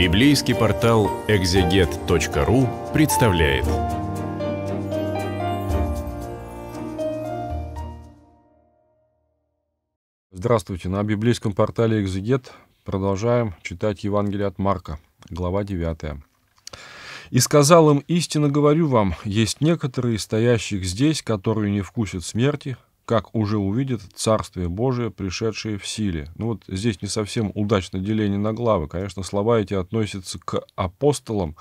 Библейский портал экзегет.ру представляет. Здравствуйте! На библейском портале Экзегет продолжаем читать Евангелие от Марка, глава 9. «И сказал им, истинно говорю вам, есть некоторые, стоящих здесь, которые не вкусят смерти, как уже увидит Царствие Божие, пришедшее в силе. Ну вот здесь не совсем удачное деление на главы. Конечно, слова эти относятся к апостолам,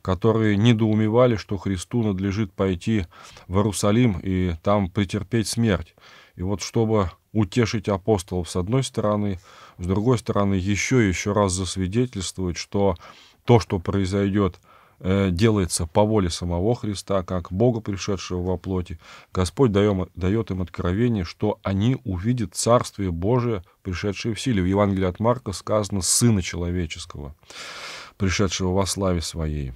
которые недоумевали, что Христу надлежит пойти в Иерусалим и там претерпеть смерть. И вот чтобы утешить апостолов с одной стороны, с другой стороны еще и еще раз засвидетельствовать, что то, что произойдет – Э, делается по воле самого Христа, как Бога, пришедшего во плоти, Господь даем, дает им откровение, что они увидят Царствие Божие, пришедшее в силе. В Евангелии от Марка сказано «Сына человеческого, пришедшего во славе своей».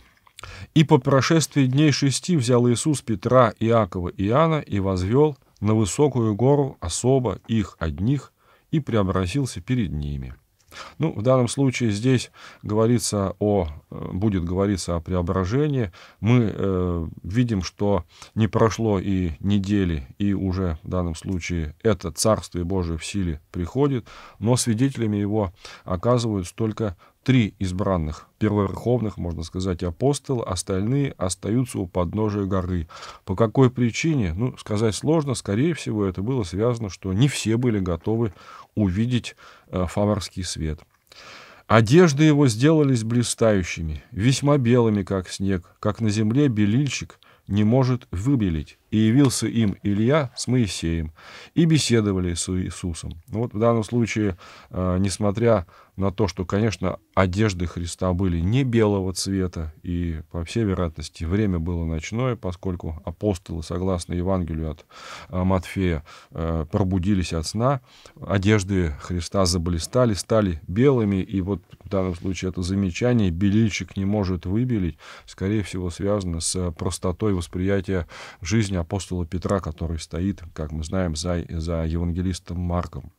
«И по прошествии дней шести взял Иисус Петра, Иакова и Иоанна и возвел на высокую гору особо их одних и преобразился перед ними». Ну, в данном случае здесь говорится о, э, будет говориться о преображении. Мы э, видим, что не прошло и недели, и уже в данном случае это Царствие Божие в силе приходит, но свидетелями его оказываются только три избранных, первоверховных, можно сказать, апостола, остальные остаются у подножия горы. По какой причине? Ну, сказать сложно, скорее всего, это было связано, что не все были готовы увидеть э, фаворский свет. Одежды его сделались блистающими, весьма белыми, как снег, как на земле белильщик не может выбелить и явился им Илья с Моисеем, и беседовали с Иисусом. Ну, вот в данном случае, а, несмотря на то, что, конечно, одежды Христа были не белого цвета, и, по всей вероятности, время было ночное, поскольку апостолы, согласно Евангелию от а, Матфея, а, пробудились от сна, одежды Христа заблистали, стали белыми, и вот в данном случае это замечание «белильщик не может выбелить», скорее всего, связано с простотой восприятия жизни апостола Петра, который стоит, как мы знаем, за, за евангелистом Марком.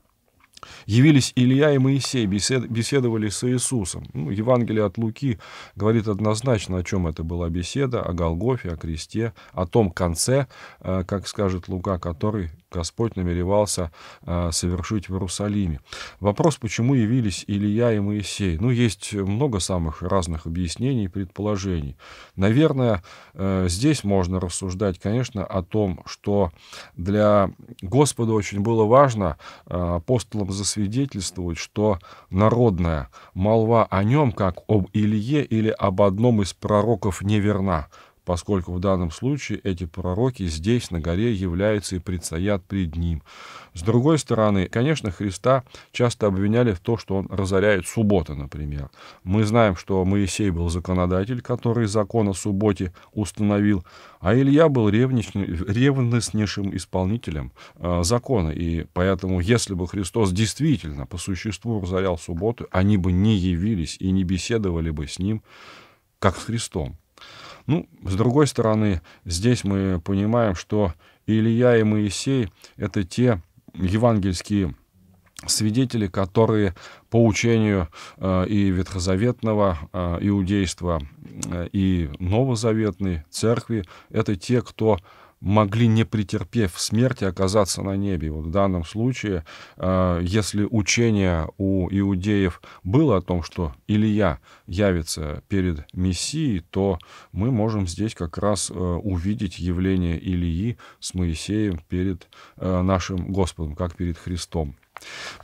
Явились Илья и Моисей, беседовали с Иисусом. Ну, Евангелие от Луки говорит однозначно, о чем это была беседа, о Голгофе, о кресте, о том конце, э, как скажет Лука, который Господь намеревался а, совершить в Иерусалиме. Вопрос, почему явились Илья и Моисей. Ну, есть много самых разных объяснений и предположений. Наверное, э, здесь можно рассуждать, конечно, о том, что для Господа очень было важно а, апостолам засвидетельствовать, что народная молва о нем, как об Илье или об одном из пророков, неверна поскольку в данном случае эти пророки здесь, на горе, являются и предстоят пред Ним. С другой стороны, конечно, Христа часто обвиняли в том, что Он разоряет субботы, например. Мы знаем, что Моисей был законодатель, который закон о субботе установил, а Илья был ревностнейшим исполнителем э, закона. И поэтому, если бы Христос действительно по существу разорял субботу, они бы не явились и не беседовали бы с Ним, как с Христом. Ну, с другой стороны, здесь мы понимаем, что Илья и Моисей — это те евангельские свидетели, которые по учению э, и ветхозаветного э, иудейства э, и новозаветной церкви, это те, кто могли, не претерпев смерти, оказаться на небе. Вот в данном случае, э, если учение у иудеев было о том, что Илья явится перед Мессией, то мы можем здесь как раз э, увидеть явление Ильи с Моисеем перед э, нашим Господом, как перед Христом.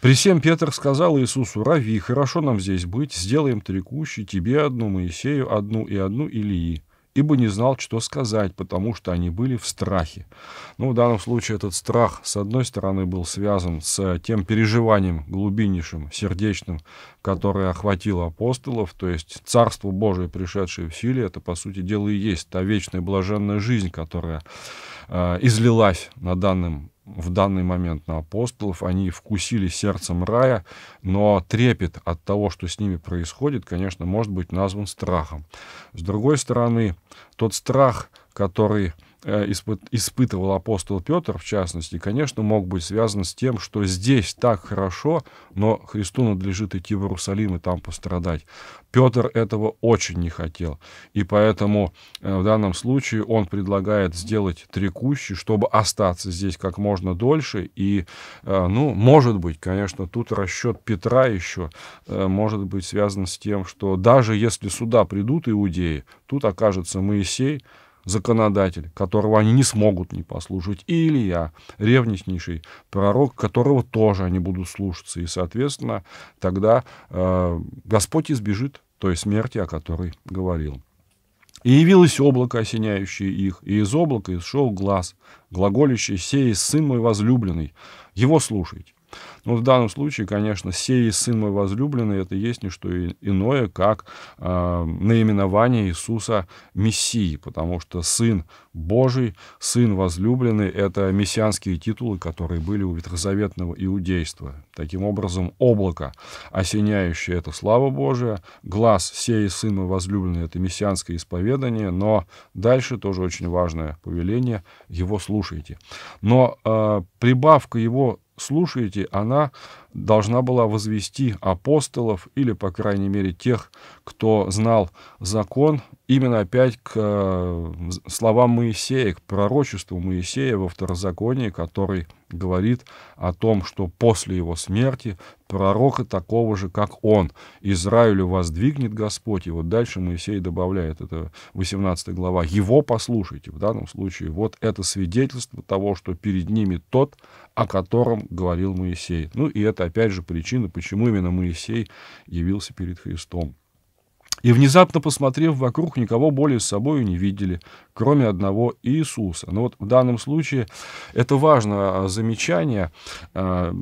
При всем Петр сказал Иисусу, «Рави, хорошо нам здесь быть, сделаем три кущи, тебе одну, Моисею одну и одну Илии» ибо не знал, что сказать, потому что они были в страхе. Ну, в данном случае этот страх, с одной стороны, был связан с э, тем переживанием глубиннейшим, сердечным, которое охватило апостолов, то есть Царство Божие, пришедшее в силе, это, по сути дела, и есть та вечная блаженная жизнь, которая э, излилась на данном в данный момент на апостолов, они вкусили сердцем рая, но трепет от того, что с ними происходит, конечно, может быть назван страхом. С другой стороны, тот страх, который Э, испытывал апостол Петр, в частности, конечно, мог быть связан с тем, что здесь так хорошо, но Христу надлежит идти в Иерусалим и там пострадать. Петр этого очень не хотел, и поэтому э, в данном случае он предлагает сделать три чтобы остаться здесь как можно дольше, и, э, ну, может быть, конечно, тут расчет Петра еще может быть связан с тем, что даже если сюда придут иудеи, тут окажется Моисей, законодатель, которого они не смогут не послушать, и Илья, ревностнейший пророк, которого тоже они будут слушаться. И, соответственно, тогда э, Господь избежит той смерти, о которой говорил. И явилось облако, осеняющее их, и из облака исшел глаз, глаголящий «Сей, сын мой возлюбленный, его слушайте». Но ну, в данном случае, конечно, «Сей сын мой возлюбленный» — это есть не что иное, как э, наименование Иисуса Мессии, потому что Сын Божий, Сын возлюбленный — это мессианские титулы, которые были у ветхозаветного иудейства. Таким образом, облако, осеняющее — это слава Божия, глаз «Сей сын мой возлюбленный» — это мессианское исповедание, но дальше тоже очень важное повеление — его слушайте. Но э, прибавка его слушаете, она должна была возвести апостолов или, по крайней мере, тех, кто знал закон именно опять к э, словам Моисея, к пророчеству Моисея во второзаконии, который говорит о том, что после его смерти пророка такого же, как он, Израилю воздвигнет Господь. И вот дальше Моисей добавляет, это 18 глава, его послушайте. В данном случае вот это свидетельство того, что перед ними тот, о котором говорил Моисей. Ну и это опять же причина, почему именно Моисей явился перед Христом. И внезапно, посмотрев вокруг, никого более с собой не видели, кроме одного Иисуса. Но ну вот в данном случае это важное а, замечание э,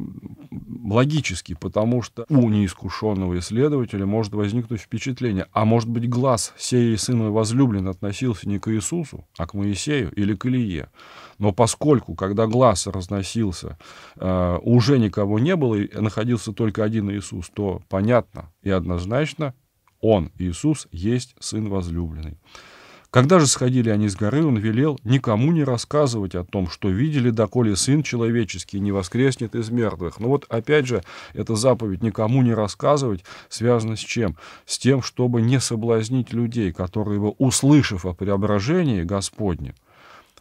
логически, потому что у неискушенного исследователя может возникнуть впечатление, а может быть глаз сей сына возлюблен относился не к Иисусу, а к Моисею или к Илье. Но поскольку, когда глаз разносился, э, уже никого не было, и находился только один Иисус, то понятно и однозначно он, Иисус, есть Сын возлюбленный. Когда же сходили они с горы, он велел никому не рассказывать о том, что видели, доколе Сын Человеческий не воскреснет из мертвых. Но вот опять же, эта заповедь никому не рассказывать связана с чем? С тем, чтобы не соблазнить людей, которые бы, услышав о преображении Господнем,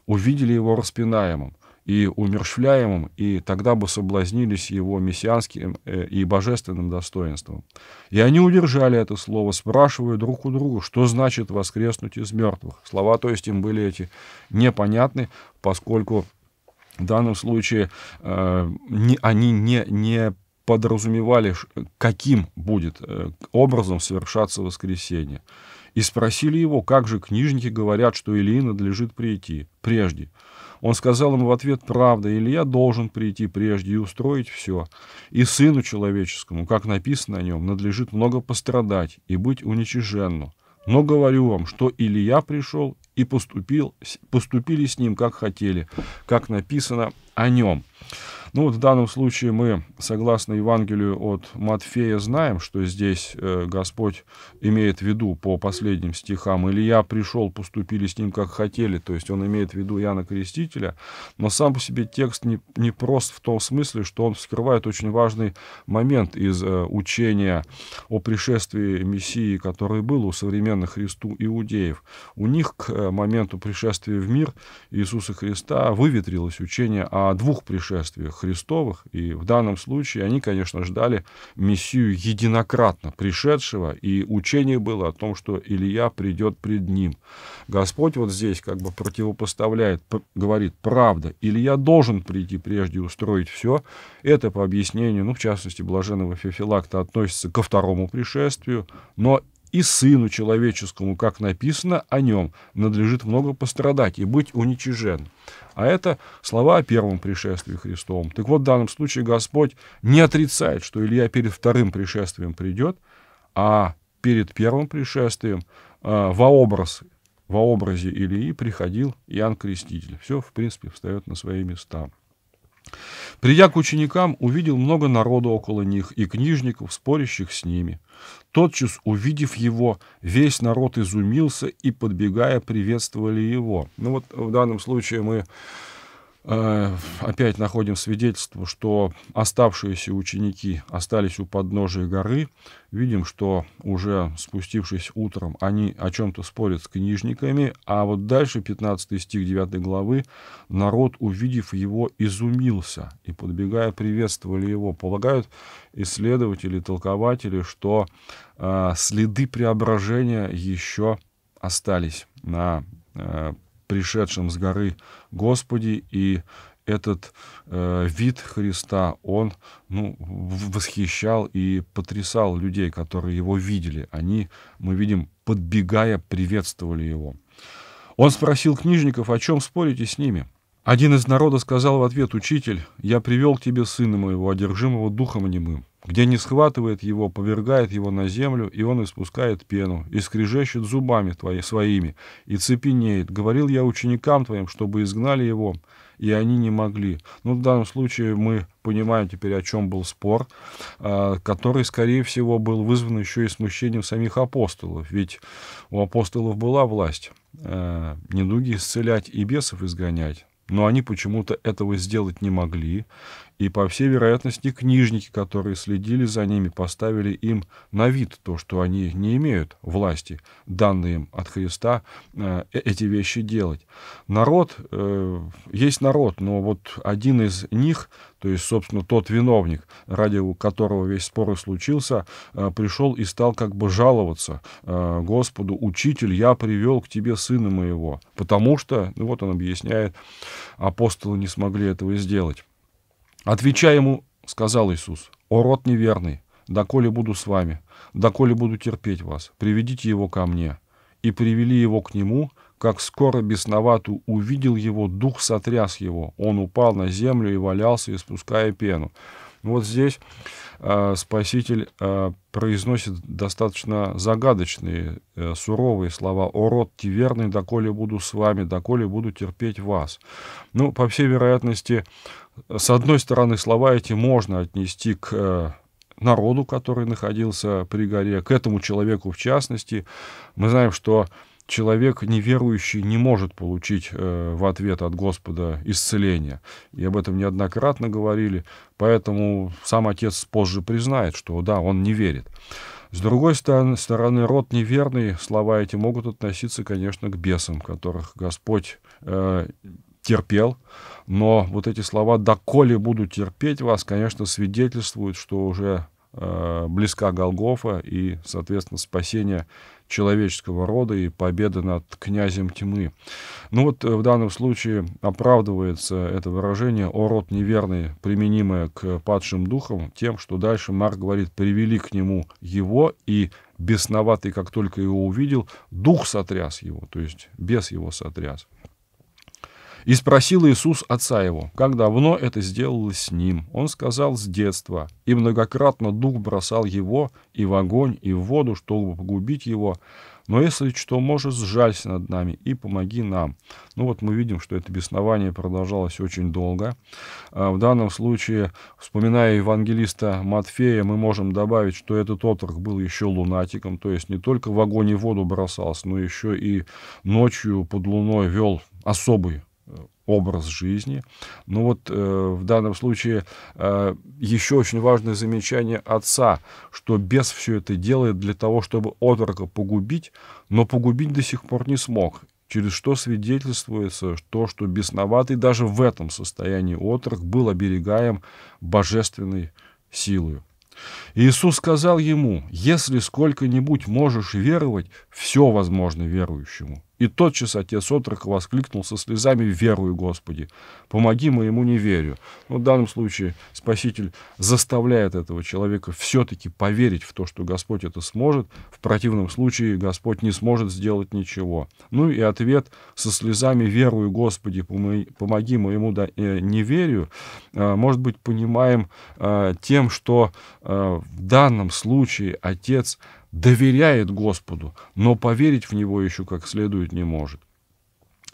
увидели его распинаемым и умершвляемым и тогда бы соблазнились его мессианским э, и божественным достоинством. И они удержали это слово, спрашивая друг у друга, что значит воскреснуть из мертвых. Слова, то есть, им были эти непонятны, поскольку в данном случае э, не, они не, не подразумевали, каким будет э, образом совершаться воскресение. И спросили его, как же книжники говорят, что Илии надлежит прийти прежде. Он сказал ему в ответ, правда, Илья должен прийти прежде и устроить все. И сыну человеческому, как написано о нем, надлежит много пострадать и быть уничиженным. Но говорю вам, что Илья пришел и поступил, поступили с ним, как хотели, как написано о нем. Ну вот в данном случае мы, согласно Евангелию от Матфея, знаем, что здесь э, Господь имеет в виду по последним стихам Или я пришел, поступили с ним, как хотели», то есть он имеет в виду Яна Крестителя, но сам по себе текст не, не прост в том смысле, что он вскрывает очень важный момент из э, учения о пришествии Мессии, который был у современных Христу иудеев. У них к э, моменту пришествия в мир Иисуса Христа выветрилось учение о двух пришествиях Христовых, и в данном случае они, конечно, ждали Мессию единократно пришедшего, и учение было о том, что Илья придет пред ним. Господь вот здесь как бы противопоставляет, говорит, правда, Илья должен прийти прежде устроить все. Это по объяснению, ну, в частности, блаженного Фефилакта относится ко второму пришествию, но и сыну человеческому, как написано о нем, надлежит много пострадать и быть уничижен. А это слова о первом пришествии Христовом. Так вот, в данном случае Господь не отрицает, что Илья перед вторым пришествием придет, а перед первым пришествием э, во образ во образе Илии приходил Иоанн Креститель. Все, в принципе, встает на свои места. Придя к ученикам, увидел много народу около них и книжников, спорящих с ними. Тотчас, увидев его, весь народ изумился и, подбегая, приветствовали его. Ну вот в данном случае мы Э, опять находим свидетельство, что оставшиеся ученики остались у подножия горы. Видим, что уже спустившись утром, они о чем-то спорят с книжниками. А вот дальше, 15 стих 9 главы, народ, увидев его, изумился и, подбегая, приветствовали его. Полагают исследователи, толкователи, что э, следы преображения еще остались на э, пришедшем с горы Господи, и этот э, вид Христа, он ну, восхищал и потрясал людей, которые его видели. Они, мы видим, подбегая, приветствовали его. Он спросил книжников, о чем спорите с ними? Один из народа сказал в ответ, «Учитель, я привел к тебе сына моего, одержимого духом немым где не схватывает его, повергает его на землю, и он испускает пену, и скрежещет зубами твои, своими, и цепенеет. Говорил я ученикам твоим, чтобы изгнали его, и они не могли. Ну, в данном случае мы понимаем теперь, о чем был спор, а, который, скорее всего, был вызван еще и смущением самих апостолов, ведь у апостолов была власть э, недуги исцелять и бесов изгонять, но они почему-то этого сделать не могли, и, по всей вероятности, книжники, которые следили за ними, поставили им на вид то, что они не имеют власти, данные им от Христа, э, э эти вещи делать. Народ, э, есть народ, но вот один из них, то есть, собственно, тот виновник, ради которого весь спор и случился, э, пришел и стал как бы жаловаться э, Господу, «Учитель, я привел к тебе сына моего, потому что, ну вот он объясняет, апостолы не смогли этого сделать. «Отвечай ему, — сказал Иисус, — о род неверный, доколе буду с вами, доколе буду терпеть вас, приведите его ко мне». И привели его к нему, как скоро бесновату увидел его, дух сотряс его, он упал на землю и валялся, испуская пену. Вот здесь э, Спаситель э, произносит достаточно загадочные, э, суровые слова «О род тиверный, доколе буду с вами, доколе буду терпеть вас». Ну, по всей вероятности, с одной стороны, слова эти можно отнести к э, народу, который находился при горе, к этому человеку в частности. Мы знаем, что человек неверующий не может получить э, в ответ от Господа исцеление. И об этом неоднократно говорили. Поэтому сам отец позже признает, что да, он не верит. С другой стороны, род неверный, слова эти могут относиться, конечно, к бесам, которых Господь э, терпел, но вот эти слова «доколе буду терпеть вас», конечно, свидетельствуют, что уже э, близка Голгофа и, соответственно, спасение человеческого рода и победа над князем тьмы. Ну вот э, в данном случае оправдывается это выражение «о род неверный», применимое к падшим духам, тем, что дальше Марк говорит «привели к нему его, и бесноватый, как только его увидел, дух сотряс его», то есть бес его сотряс. И спросил Иисус отца его, как давно это сделалось с ним. Он сказал, с детства. И многократно дух бросал его и в огонь, и в воду, чтобы погубить его. Но если что, может, сжалься над нами и помоги нам. Ну вот мы видим, что это беснование продолжалось очень долго. А, в данном случае, вспоминая евангелиста Матфея, мы можем добавить, что этот отрок был еще лунатиком, то есть не только в огонь и воду бросался, но еще и ночью под луной вел особый образ жизни. но ну вот э, в данном случае э, еще очень важное замечание отца, что бес все это делает для того, чтобы отрока погубить, но погубить до сих пор не смог. Через что свидетельствуется то, что бесноватый даже в этом состоянии отрок был оберегаем божественной силою. Иисус сказал ему, если сколько-нибудь можешь веровать, все возможно верующему. И тотчас отец Отрок воскликнул со слезами «Верую, Господи! Помоги моему неверию!» Но ну, в данном случае Спаситель заставляет этого человека все-таки поверить в то, что Господь это сможет. В противном случае Господь не сможет сделать ничего. Ну и ответ со слезами «Верую, Господи! Помоги моему э, неверию!» э, может быть понимаем э, тем, что в данном случае отец доверяет Господу, но поверить в Него еще как следует не может.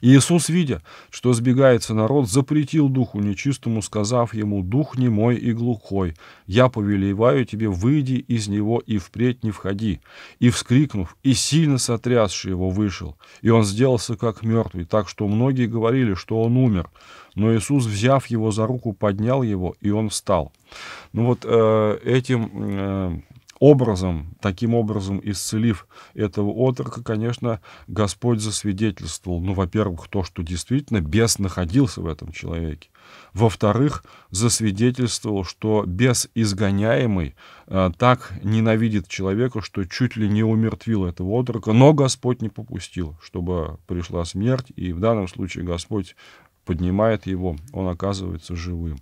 Иисус, видя, что сбегается народ, запретил духу нечистому, сказав ему, «Дух немой и глухой, я повелеваю тебе, выйди из него и впредь не входи». И, вскрикнув, и сильно сотрясший его, вышел. И он сделался как мертвый, так что многие говорили, что он умер. Но Иисус, взяв его за руку, поднял его, и он встал. Ну вот э, этим... Э, образом, таким образом исцелив этого отрока, конечно, Господь засвидетельствовал, ну, во-первых, то, что действительно бес находился в этом человеке. Во-вторых, засвидетельствовал, что бес изгоняемый э, так ненавидит человека, что чуть ли не умертвил этого отрока, но Господь не попустил, чтобы пришла смерть, и в данном случае Господь поднимает его, он оказывается живым.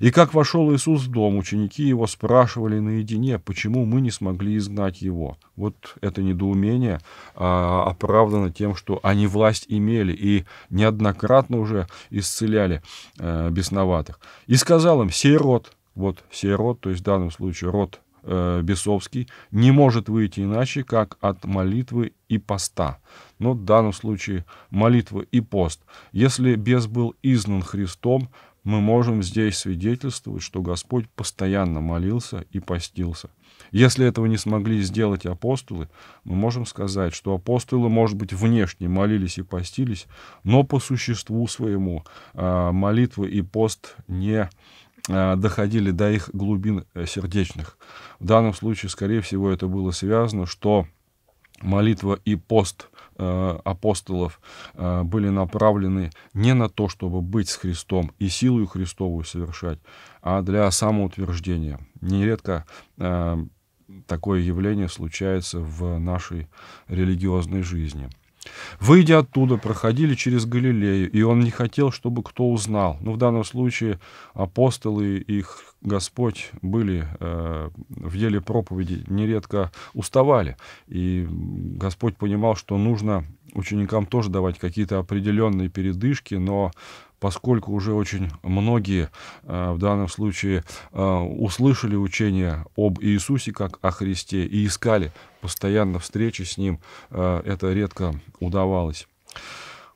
И как вошел Иисус в дом, ученики его спрашивали наедине, почему мы не смогли изгнать его. Вот это недоумение а, оправдано тем, что они власть имели и неоднократно уже исцеляли а, бесноватых. И сказал им, сей род, вот сей род, то есть в данном случае род э, Бесовский, не может выйти иначе, как от молитвы и поста. Но в данном случае молитва и пост. Если бес был изнан Христом, мы можем здесь свидетельствовать, что Господь постоянно молился и постился. Если этого не смогли сделать апостолы, мы можем сказать, что апостолы, может быть, внешне молились и постились, но по существу своему а, молитва и пост не Э, доходили до их глубин э, сердечных. В данном случае, скорее всего, это было связано, что молитва и пост э, апостолов были направлены не на то, чтобы быть с Христом и силою Христовую совершать, а для самоутверждения. Нередко такое явление случается в нашей религиозной жизни – Выйдя оттуда, проходили через Галилею, и он не хотел, чтобы кто узнал. Ну, в данном случае апостолы, и их Господь были э, в деле проповеди, нередко уставали. И Господь понимал, что нужно ученикам тоже давать какие-то определенные передышки, но поскольку уже очень многие э, в данном случае э, услышали учение об Иисусе как о Христе и искали постоянно встречи с Ним, э, это редко удавалось.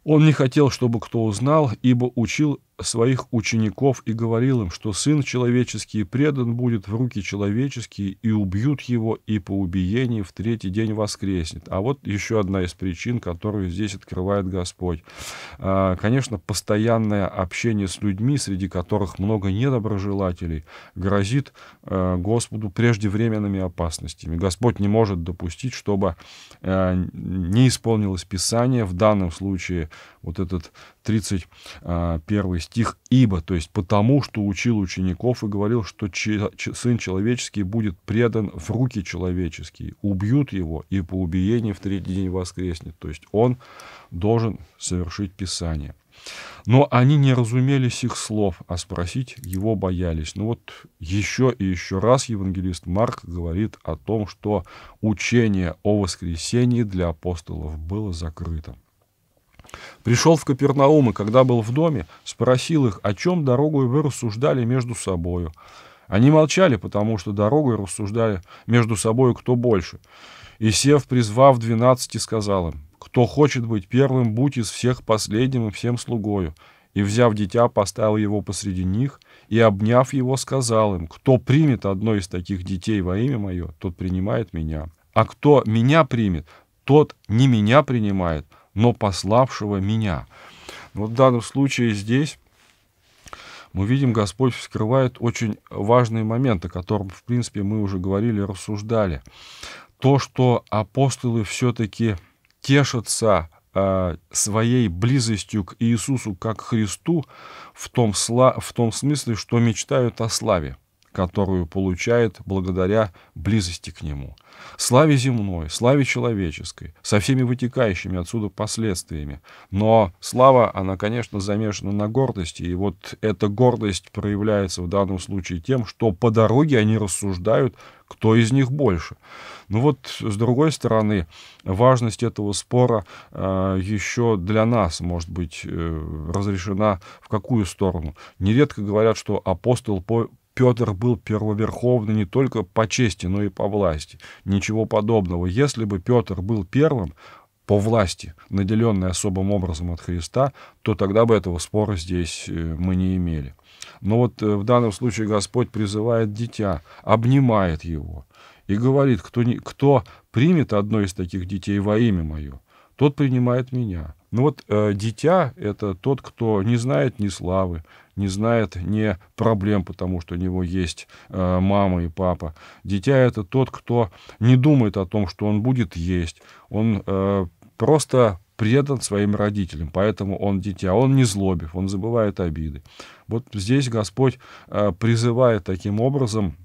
Он не хотел, чтобы кто узнал, ибо учил своих учеников и говорил им, что Сын Человеческий предан будет в руки человеческие, и убьют его, и по убиении в третий день воскреснет. А вот еще одна из причин, которую здесь открывает Господь. А, конечно, постоянное общение с людьми, среди которых много недоброжелателей, грозит а, Господу преждевременными опасностями. Господь не может допустить, чтобы а, не исполнилось Писание, в данном случае вот этот 31 а, стих «Ибо», то есть «потому, что учил учеников и говорил, что Сын Человеческий будет предан в руки человеческие, убьют его и по убиении в третий день воскреснет». То есть он должен совершить Писание. Но они не разумели сих слов, а спросить его боялись. Ну вот еще и еще раз евангелист Марк говорит о том, что учение о воскресении для апостолов было закрыто. Пришел в Капернаум, и когда был в доме, спросил их, о чем дорогою вы рассуждали между собою. Они молчали, потому что дорогой рассуждали между собою кто больше. И Сев, призвав двенадцати, сказал им, «Кто хочет быть первым, будь из всех последним и всем слугою». И, взяв дитя, поставил его посреди них, и, обняв его, сказал им, «Кто примет одно из таких детей во имя мое, тот принимает меня. А кто меня примет, тот не меня принимает, но пославшего меня. Вот в данном случае здесь мы видим, Господь вскрывает очень важные моменты, о котором, в принципе, мы уже говорили, рассуждали. То, что апостолы все-таки тешатся э, своей близостью к Иисусу как Христу в том, сла, в том смысле, что мечтают о славе которую получает благодаря близости к Нему. Славе земной, славе человеческой, со всеми вытекающими отсюда последствиями. Но слава, она, конечно, замешана на гордости, и вот эта гордость проявляется в данном случае тем, что по дороге они рассуждают, кто из них больше. Ну вот, с другой стороны, важность этого спора э, еще для нас, может быть, э, разрешена в какую сторону. Нередко говорят, что апостол Петр был первоверховный не только по чести, но и по власти. Ничего подобного. Если бы Петр был первым, по власти, наделенный особым образом от Христа, то тогда бы этого спора здесь э, мы не имели. Но вот э, в данном случае Господь призывает дитя, обнимает его и говорит, кто, не, кто примет одно из таких детей во имя мое, тот принимает меня. Ну вот э, дитя — это тот, кто не знает ни славы, не знает не проблем, потому что у него есть э, мама и папа. Дитя это тот, кто не думает о том, что он будет есть. Он э, просто предан своим родителям, поэтому он дитя, он не злобив, он забывает обиды. Вот здесь Господь э, призывает таким образом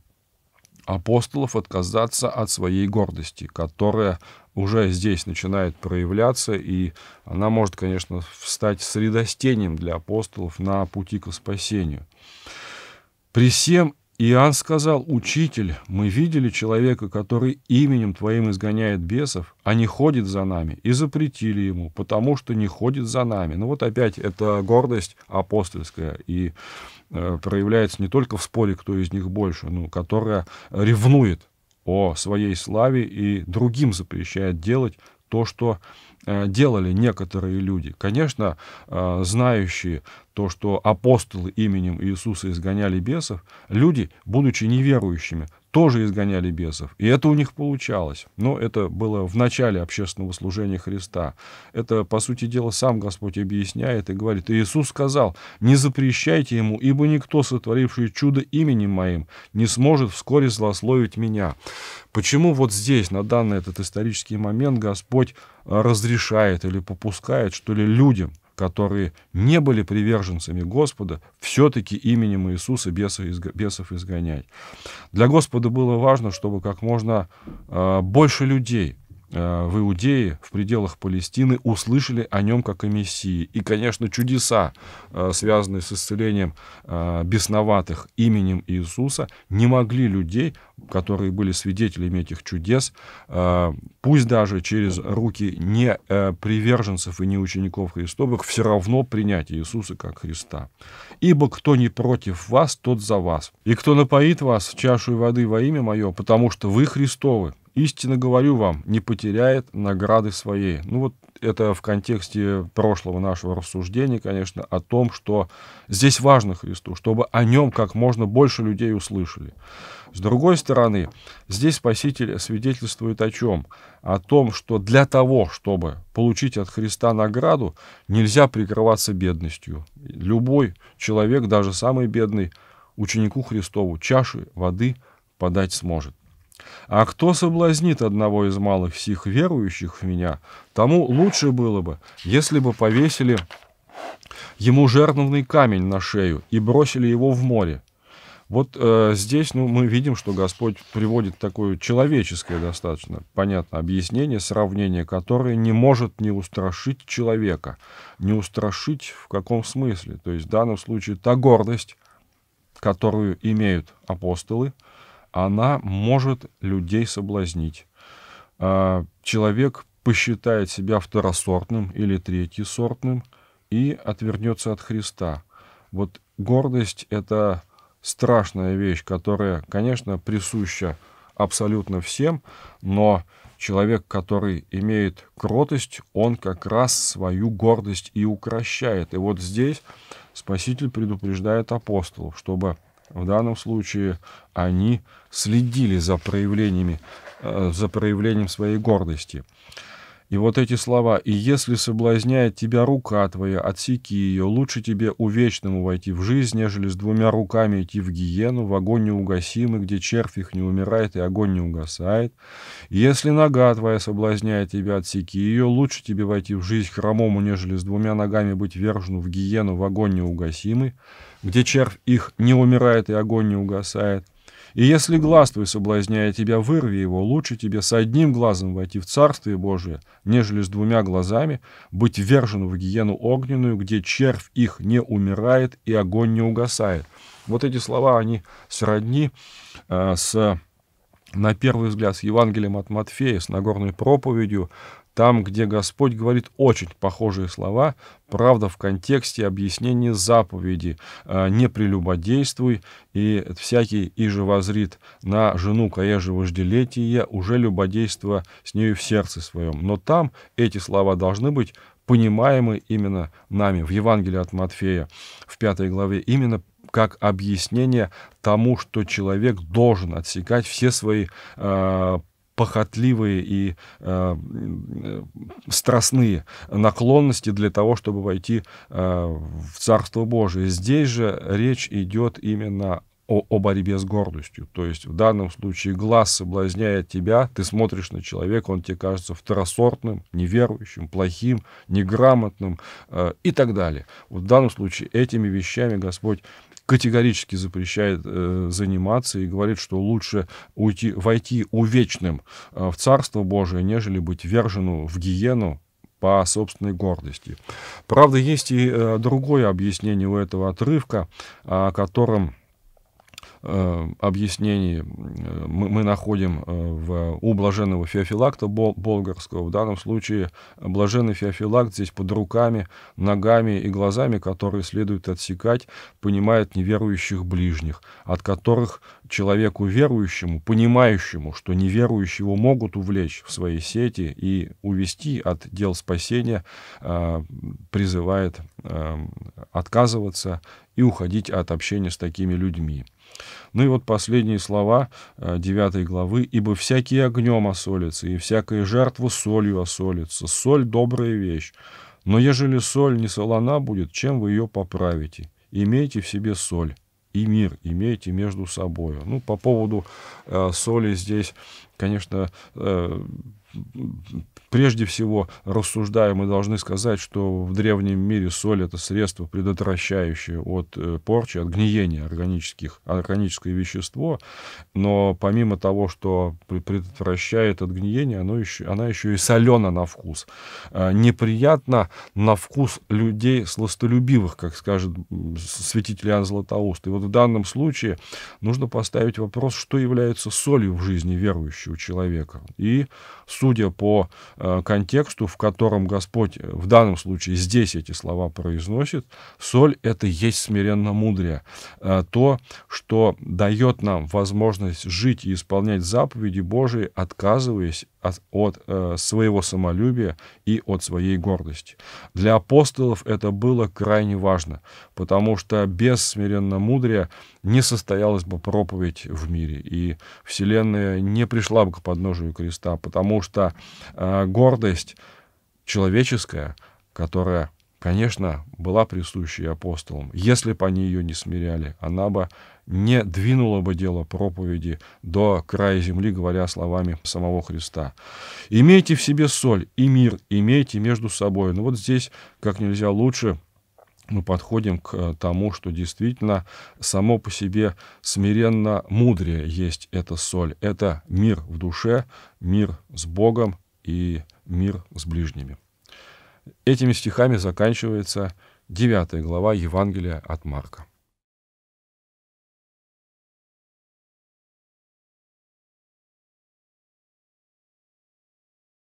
апостолов отказаться от своей гордости, которая уже здесь начинает проявляться, и она может, конечно, стать средостением для апостолов на пути к спасению. При всем Иоанн сказал, «Учитель, мы видели человека, который именем Твоим изгоняет бесов, а не ходит за нами, и запретили ему, потому что не ходит за нами». Ну вот опять это гордость апостольская, и э, проявляется не только в споре, кто из них больше, ну, которая ревнует о своей славе и другим запрещает делать то, что э, делали некоторые люди. Конечно, э, знающие то, что апостолы именем Иисуса изгоняли бесов, люди, будучи неверующими, тоже изгоняли бесов. И это у них получалось. Но это было в начале общественного служения Христа. Это, по сути дела, сам Господь объясняет и говорит. Иисус сказал, не запрещайте ему, ибо никто, сотворивший чудо именем моим, не сможет вскоре злословить меня. Почему вот здесь, на данный этот исторический момент, Господь а, разрешает или попускает, что ли, людям которые не были приверженцами Господа, все-таки именем Иисуса бесов, изгонять. Для Господа было важно, чтобы как можно а, больше людей Э, в Иудее, в пределах Палестины, услышали о нем как о Мессии. И, конечно, чудеса, э, связанные с исцелением э, бесноватых именем Иисуса, не могли людей, которые были свидетелями этих чудес, пусть даже через руки не приверженцев и не учеников Христовых, все равно принять Иисуса как Христа. «Ибо кто не против вас, тот за вас, и кто напоит вас чашу воды во имя Мое, потому что вы Христовы, истинно говорю вам, не потеряет награды своей. Ну вот это в контексте прошлого нашего рассуждения, конечно, о том, что здесь важно Христу, чтобы о нем как можно больше людей услышали. С другой стороны, здесь Спаситель свидетельствует о чем? О том, что для того, чтобы получить от Христа награду, нельзя прикрываться бедностью. Любой человек, даже самый бедный, ученику Христову чаши воды подать сможет. А кто соблазнит одного из малых сих верующих в меня, тому лучше было бы, если бы повесили ему жертвенный камень на шею и бросили его в море. Вот э, здесь ну, мы видим, что Господь приводит такое человеческое достаточно, понятное объяснение, сравнение, которое не может не устрашить человека. Не устрашить в каком смысле? То есть в данном случае та гордость, которую имеют апостолы – она может людей соблазнить. А, человек посчитает себя второсортным или третьесортным и отвернется от Христа. Вот гордость – это страшная вещь, которая, конечно, присуща абсолютно всем, но человек, который имеет кротость, он как раз свою гордость и укращает. И вот здесь Спаситель предупреждает апостолов, чтобы в данном случае они следили за проявлениями, э, за проявлением своей гордости. И вот эти слова «И если соблазняет тебя рука твоя, отсеки ее, лучше тебе у вечному войти в жизнь, нежели с двумя руками идти в гиену, в огонь неугасимый, где червь их не умирает и огонь не угасает. И если нога твоя соблазняет тебя, отсеки ее, лучше тебе войти в жизнь хромому, нежели с двумя ногами быть вержену в гиену, в огонь неугасимый, где червь их не умирает и огонь не угасает. И если глаз твой, соблазняя тебя, вырви его, лучше тебе с одним глазом войти в Царствие Божие, нежели с двумя глазами быть вержен в гиену огненную, где червь их не умирает и огонь не угасает». Вот эти слова, они сродни э, с на первый взгляд, с Евангелием от Матфея, с Нагорной проповедью, там, где Господь говорит очень похожие слова, правда, в контексте объяснения заповеди а, «не прелюбодействуй» и «всякий и же возрит на жену каеже вожделетие, уже любодейство с нею в сердце своем». Но там эти слова должны быть понимаемы именно нами в Евангелии от Матфея в пятой главе, именно как объяснение тому, что человек должен отсекать все свои э, похотливые и э, э, страстные наклонности для того, чтобы войти э, в Царство Божие. Здесь же речь идет именно о, о борьбе с гордостью. То есть в данном случае глаз соблазняет тебя, ты смотришь на человека, он тебе кажется второсортным, неверующим, плохим, неграмотным э, и так далее. в данном случае этими вещами Господь категорически запрещает э, заниматься и говорит, что лучше уйти, войти увечным э, в Царство Божие, нежели быть вержену в гиену по собственной гордости. Правда, есть и э, другое объяснение у этого отрывка, о котором Э, объяснений э, мы, мы находим э, в, у блаженного Феофилакта болгарского. В данном случае блаженный Феофилакт здесь под руками, ногами и глазами, которые следует отсекать, понимает неверующих ближних, от которых человеку верующему, понимающему, что неверующего могут увлечь в свои сети и увести от дел спасения, призывает отказываться и уходить от общения с такими людьми. Ну и вот последние слова 9 э, главы. «Ибо всякий огнем осолится, и всякая жертва солью осолится. Соль — добрая вещь. Но ежели соль не солона будет, чем вы ее поправите? Имейте в себе соль» и мир имейте между собой. Ну, по поводу э, соли здесь, конечно, э, прежде всего, рассуждая, мы должны сказать, что в древнем мире соль — это средство, предотвращающее от э, порчи, от гниения органических, органическое вещество, но помимо того, что предотвращает от гниения, оно еще, она еще и солена на вкус. Э, неприятно на вкус людей сластолюбивых, как скажет святитель Иоанн Златоуст. И вот в данном случае нужно поставить вопрос, что является солью в жизни верующего человека. И судя по э, контексту, в котором Господь э, в данном случае здесь эти слова произносит, соль — это есть смиренно мудрее. Э, то, что дает нам возможность жить и исполнять заповеди Божии, отказываясь от, от э, своего самолюбия и от своей гордости. Для апостолов это было крайне важно, потому что без смиренно мудрия не состоялась бы проповедь в мире, и Вселенная не пришла бы к подножию креста, потому что э, гордость человеческая, которая конечно, была присуща и апостолам. Если бы они ее не смиряли, она бы не двинула бы дело проповеди до края земли, говоря словами самого Христа. «Имейте в себе соль и мир, имейте между собой». Ну вот здесь как нельзя лучше мы подходим к э, тому, что действительно само по себе смиренно мудрее есть эта соль. Это мир в душе, мир с Богом и мир с ближними. Этими стихами заканчивается 9 глава Евангелия от Марка.